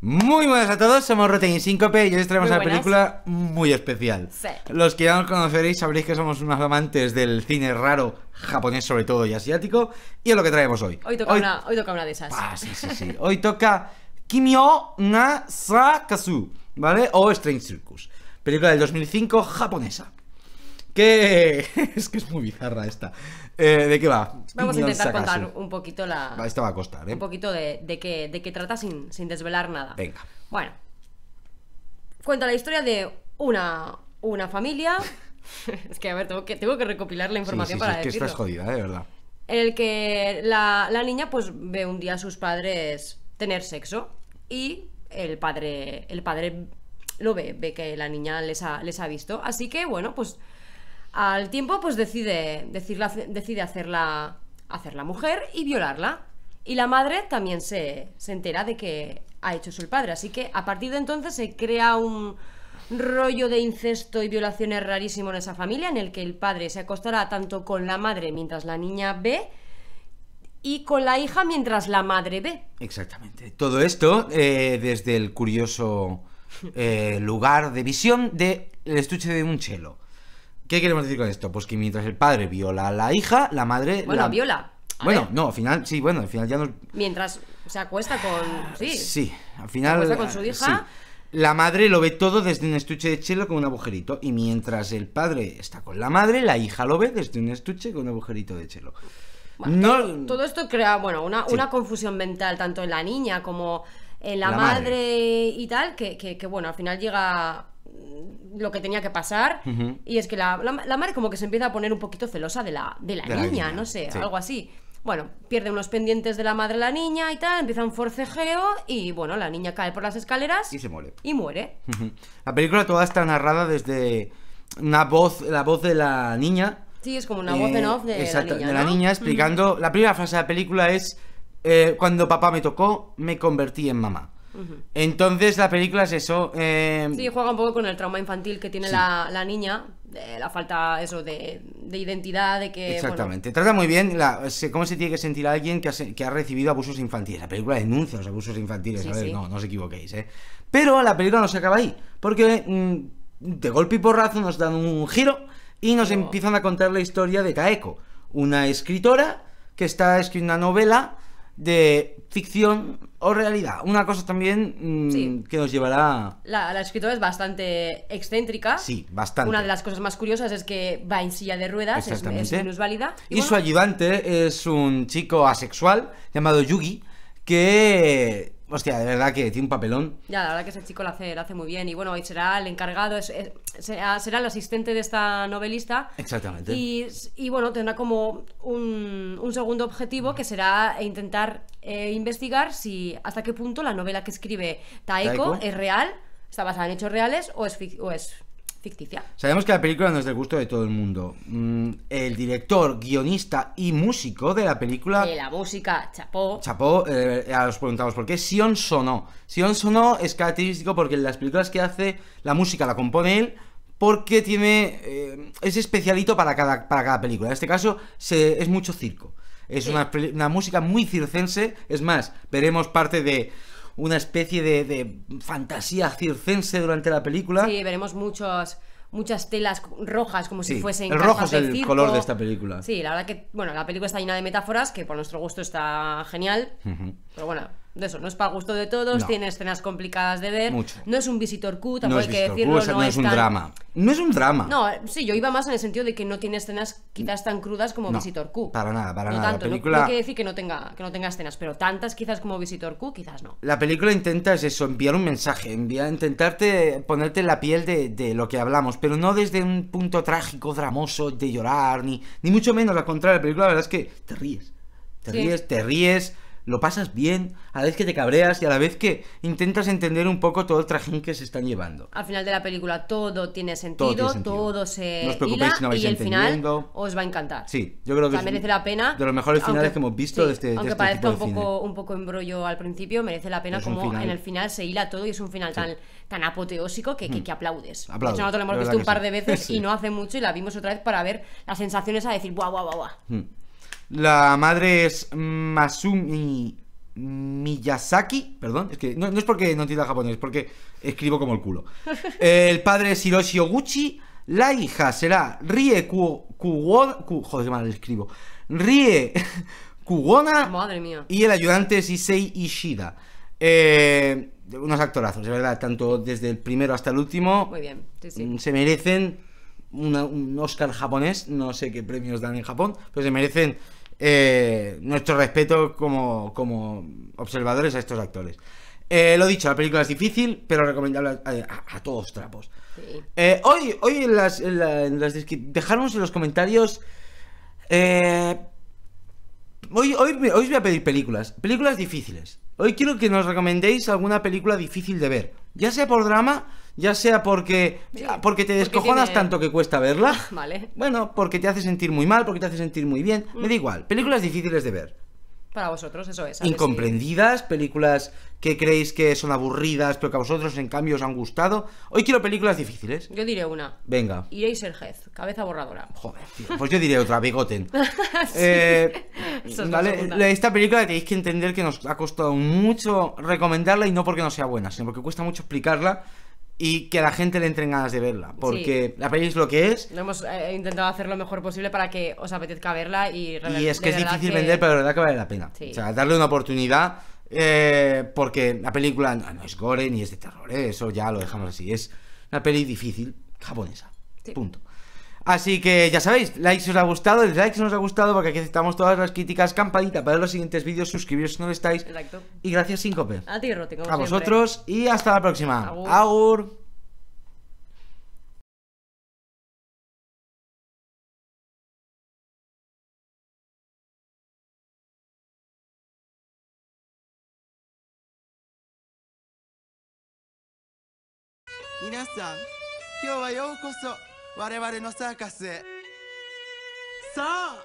Muy buenas a todos, somos Rotten 5 Síncope y hoy os traemos una película muy especial. Los que ya nos conoceréis sabréis que somos unos amantes del cine raro japonés sobre todo y asiático y es lo que traemos hoy. Hoy toca, Una, de esas. Ah, sí, sí, sí. hoy toca Kimio na ¿vale? O Strange Circus película del 2005 japonesa. Que es que es muy bizarra esta. Eh, ¿De qué va? Vamos a intentar contar un poquito la. Esta va a costar, ¿eh? Un poquito de, de qué, trata sin, desvelar nada. Venga. Bueno. Cuenta la historia de una, una familia. es que, a ver, tengo que, tengo que recopilar la información sí, para sí, Es que que es jodida, de verdad. En el que la, niña, pues, ve un día a sus padres tener sexo. Y el padre. El padre lo ve, ve que la niña les ha, visto. Así que bueno, pues al tiempo pues decide, decirla, decide hacerla, mujer y violarla. Y la madre también se, entera de que ha hecho su padre. Así que a partir de entonces se crea un rollo de incesto y violaciones rarísimo en esa familia, en el que el padre se acostará tanto con la madre mientras la niña ve, y con la hija mientras la madre ve. Exactamente. Todo esto eh, desde el curioso eh, lugar de visión del de estuche de un chelo. ¿Qué queremos decir con esto? Pues que mientras el padre viola a la hija, la madre. Bueno, la... viola. bueno, no, al final, sí, bueno, al final ya no. Mientras se acuesta con. Sí. Sí, al final. Se acuesta con su hija. La madre lo ve todo desde un estuche de chelo con un agujerito. Y mientras el padre está con la madre, la hija lo ve desde un estuche con un agujerito de chelo. Eh, todo, esto crea, bueno, una confusión mental tanto en la niña como eh, la, madre. y tal, que, bueno, al final llega mm, lo que tenía que pasar y es que la, madre como que se empieza a poner un poquito celosa de la, de la, niña, no sé, algo así. Bueno, pierde unos pendientes de la madre la niña y tal, empieza un forcejeo y bueno, la niña cae por las escaleras y se muere. Y muere. La película toda está narrada desde una voz, la voz de la niña. Sí, es como una voz eh, en off de, la niña, de la niña explicando. La primera frase de la película es eh, cuando papá me tocó, me convertí en mamá. Entonces la película es eso. Em, sí, juega un poco con el trauma infantil que tiene la, niña, la falta eso de, de identidad, de que... Exactamente, trata muy bien cómo se tiene que sentir alguien que ha, recibido abusos infantiles. La película denuncia los abusos infantiles, a ver, No, no os equivoquéis, ¿eh? Pero la película no se acaba ahí, porque mm, de golpe y porrazo nos dan un giro y nos oh. empiezan a contar la historia de Kaeko, una escritora que está escribiendo una novela de ficción o realidad. Una cosa también mm, que nos llevará... La, escritora es bastante excéntrica. Sí, bastante. Una de las cosas más curiosas es que va en silla de ruedas, es, es válida Y, su ayudante es un chico asexual llamado Yugi, que Hostia, de verdad que tiene un papelón. Ya, la verdad que ese chico lo hace, hace muy bien. Y bueno, hoy será el encargado, será, el asistente de esta novelista. Exactamente. Y, bueno, tendrá como un, segundo objetivo que será intentar eh, investigar si hasta qué punto la novela que escribe Taeko, es real, está basada en hechos reales o es, o es ficticia. Sabemos que la película no es del gusto de todo el mundo. Mm, el director, guionista y músico de la película. De la música, chapó. Chapó, eh, os preguntamos por qué. Sion Sonó. Sion Sonó es característico porque en las películas que hace, la música la compone él porque tiene. Eh, es especialito para cada, para cada película. En este caso, se, es mucho circo. Es una música muy circense. Es más, veremos parte de una especie de, fantasía circense durante la película. Sí, veremos muchos muchas telas rojas como si fuesen el rojo es el color de esta película sí la verdad que bueno la película está llena de metáforas que por nuestro gusto está genial pero bueno eso, no es para gusto de todos, tiene escenas complicadas de ver. No es un visitor Q, tampoco hay que decirlo. no, es, un drama. No es un drama. No, sí, yo iba más en el sentido de que no tiene escenas quizás tan crudas como Visitor Q. Para nada, para nada. película... no, que que no, tenga, que no tenga escenas, pero tantas quizás como Visitor Q, quizás no. La película intenta es eso, enviar un mensaje, enviar, intentarte ponerte la piel de, lo que hablamos, pero no desde un punto trágico, dramoso, de llorar, ni, ni mucho menos. Al contrario, la película, la verdad es que te ríes. Te ríes, te ríes lo pasas bien, a la vez que te cabreas y a la vez que intentas entender un poco todo el trajín que se están llevando. Al final de la película todo tiene sentido, todo, se y el final os va a encantar. Sí, yo creo que o merece la pena. De los mejores finales que hemos visto sí, de este Aunque este parezca tipo de un poco cine. un poco embrollo al principio, merece la pena como en el final se hila todo y es un final tan tan apoteósico que, que, mm. aplaudes. Aplaudo, de hecho, nosotros lo hemos visto un par de veces y no hace mucho y la vimos otra vez para ver las sensaciones a decir, buah, guau, guau, guau. La madre es Masumi Miyazaki, perdón, es que no, es porque no entienda japonés, es porque escribo como el culo. El padre es Hiroshi Oguchi, la hija será Rie Kugona joder, qué mal escribo. Rie Kugona. Madre mía. Y el ayudante es Issei Ishida. Eh, unos actorazos, de verdad, tanto desde el primero hasta el último. Muy bien, mm, Se merecen un Oscar japonés, no sé qué premios dan en Japón, pero se merecen eh, nuestro respeto como, como observadores a estos actores. Eh, lo dicho, la película es difícil, pero recomendable a, todos trapos. Eh, hoy hoy en en los comentarios. Eh, hoy, hoy, os voy a pedir películas, películas difíciles. Hoy quiero que nos recomendéis alguna película difícil de ver, ya sea por drama ya sea porque, ah, porque te descojonas tanto que cuesta verla, vale. bueno, porque te hace sentir muy mal, porque te hace sentir muy bien, me da mm. igual, películas difíciles de ver. Para vosotros, eso es. Incomprendidas, películas que creéis que son aburridas, pero que a vosotros en cambio os han gustado. Hoy quiero películas difíciles. Yo diré una. Venga. Iréis el Head, cabeza borradora. Joder, Pues yo diré otra, Bigoten. eh, vale, esta película tenéis que entender que nos ha costado mucho recomendarla y no porque no sea buena, sino porque cuesta mucho explicarla y que la gente le entren ganas de verla. Porque la peli es lo que es. Lo hemos eh, intentado hacer lo mejor posible para que os apetezca verla y es que es difícil vender, pero la verdad que vale la pena. O sea, darle una oportunidad. Eh, porque la película no, es gore ni es de terror, ¿eh? eso ya lo dejamos así. Es una peli difícil japonesa. Punto. Así que ya sabéis, like si os ha gustado, dislike si no os ha gustado, porque aquí aceptamos todas las críticas, campanita para ver los siguientes vídeos, suscribiros si no lo estáis. Exacto. Y gracias, Síncope. A ti, A vosotros y hasta la próxima. Agur. Agur. 我々のサーカスへさあ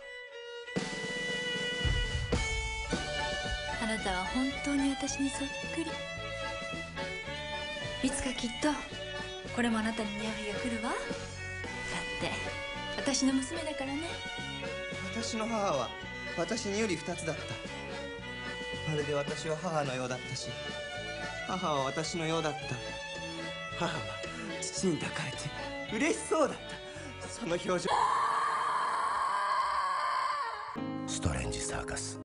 あなたは本当に私にそっくりいつかきっとこれもあなたに似合う日が来るわだって私の娘だからね私の母は私により二つだったまるで私は母のようだったし母は私のようだった母は父に抱かれて嬉しそうだったその表情ストレンジサーカス